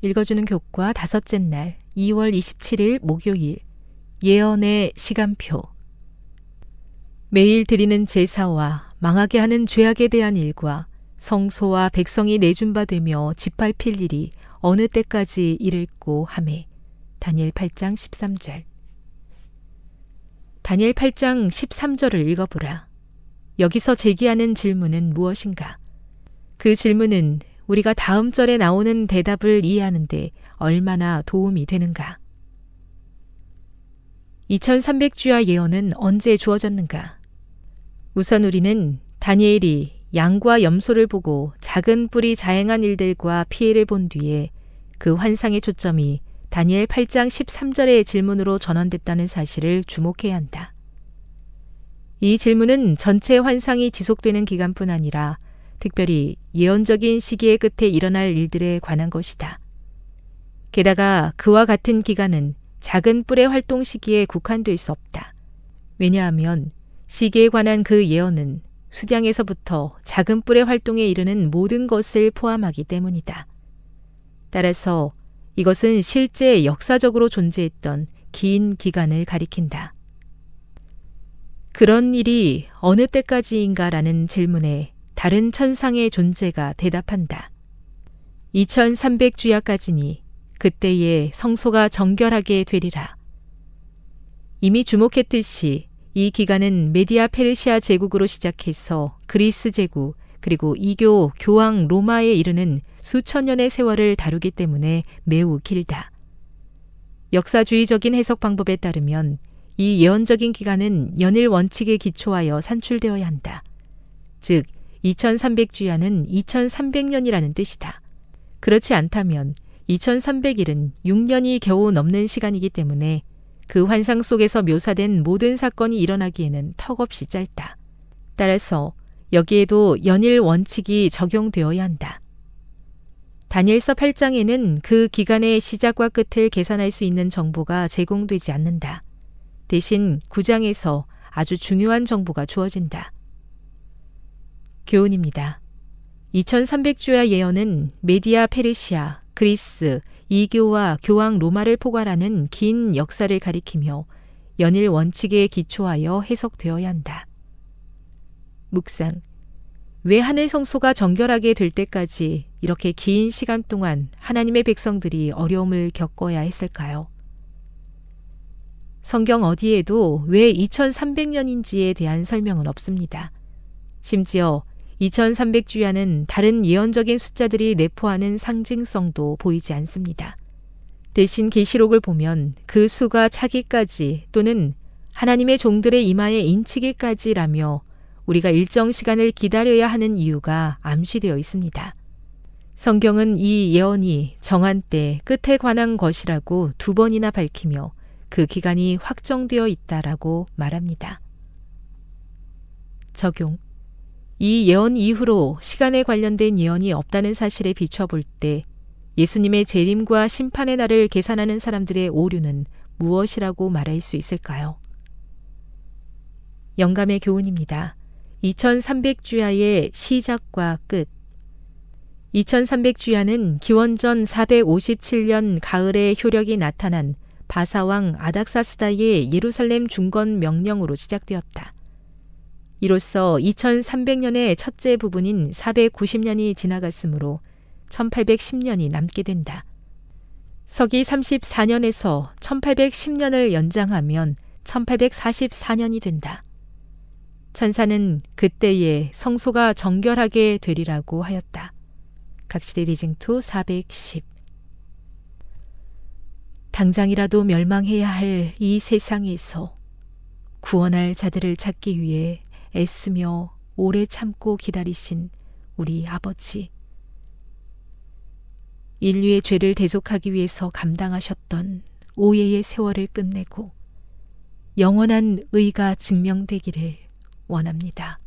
읽어주는 교과 다섯째 날 2월 27일 목요일 예언의 시간표 매일 드리는 제사와 망하게 하는 죄악에 대한 일과 성소와 백성이 내준바 되며 짓밟힐 일이 어느 때까지 이를고 함에 다니엘 8장 13절 다니엘 8장 13절을 읽어보라. 여기서 제기하는 질문은 무엇인가? 그 질문은 우리가 다음 절에 나오는 대답을 이해하는데 얼마나 도움이 되는가. 2300주야 예언은 언제 주어졌는가? 우선 우리는 다니엘이 양과 염소를 보고 작은 뿔이 자행한 일들과 피해를 본 뒤에 그 환상의 초점이 다니엘 8장 13절의 질문으로 전환됐다는 사실을 주목해야 한다. 이 질문은 전체 환상이 지속되는 기간뿐 아니라 특별히 예언적인 시기의 끝에 일어날 일들에 관한 것이다. 게다가 그와 같은 기간은 작은 뿔의 활동 시기에 국한될 수 없다. 왜냐하면 시기에 관한 그 예언은 수장에서부터 작은 뿔의 활동에 이르는 모든 것을 포함하기 때문이다. 따라서 이것은 실제 역사적으로 존재했던 긴 기간을 가리킨다. 그런 일이 어느 때까지인가라는 질문에 다른 천상의 존재가 대답한다. 2300주야까지니 그때에 성소가 정결하게 되리라. 이미 주목했듯이 이 기간은 메디아 페르시아 제국으로 시작해서 그리스 제국 그리고 이교 교황 로마에 이르는 수천 년의 세월을 다루기 때문에 매우 길다. 역사주의적인 해석 방법에 따르면 이 예언적인 기간은 연일 원칙에 기초하여 산출되어야 한다. 즉 2300주야는 2300년이라는 뜻이다. 그렇지 않다면 2300일은 6년이 겨우 넘는 시간이기 때문에 그 환상 속에서 묘사된 모든 사건이 일어나기에는 턱없이 짧다. 따라서 여기에도 연일 원칙이 적용되어야 한다. 다니엘서 8장에는 그 기간의 시작과 끝을 계산할 수 있는 정보가 제공되지 않는다. 대신 9장에서 아주 중요한 정보가 주어진다. 교훈입니다. 2300주야 예언은 메디아 페르시아, 그리스, 이교와 교황 로마를 포괄하는 긴 역사를 가리키며 연일 원칙에 기초하여 해석되어야 한다. 묵상. 왜 하늘 성소가 정결하게 될 때까지 이렇게 긴 시간 동안 하나님의 백성들이 어려움을 겪어야 했을까요? 성경 어디에도 왜 2300년인지에 대한 설명은 없습니다. 심지어 2300주야는 다른 예언적인 숫자들이 내포하는 상징성도 보이지 않습니다. 대신 계시록을 보면 그 수가 차기까지 또는 하나님의 종들의 이마에 인치기까지라며 우리가 일정 시간을 기다려야 하는 이유가 암시되어 있습니다. 성경은 이 예언이 정한 때 끝에 관한 것이라고 두 번이나 밝히며 그 기간이 확정되어 있다라고 말합니다. 적용 이 예언 이후로 시간에 관련된 예언이 없다는 사실에 비춰볼 때 예수님의 재림과 심판의 날을 계산하는 사람들의 오류는 무엇이라고 말할 수 있을까요? 영감의 교훈입니다. 2300주야의 시작과 끝. 2300주야는 기원전 457년 가을에 효력이 나타난 바사왕 아닥사스다의 예루살렘 중건 명령으로 시작되었다. 이로써 2300년의 첫째 부분인 490년이 지나갔으므로 1810년이 남게 된다. 서기 34년에서 1810년을 연장하면 1844년이 된다. 천사는 그때에 성소가 정결하게 되리라고 하였다. 각시대 리징투 410 당장이라도 멸망해야 할 이 세상에서 구원할 자들을 찾기 위해 애쓰며 오래 참고 기다리신 우리 아버지. 인류의 죄를 대속하기 위해서 감당하셨던 오해의 세월을 끝내고 영원한 의가 증명되기를 원합니다.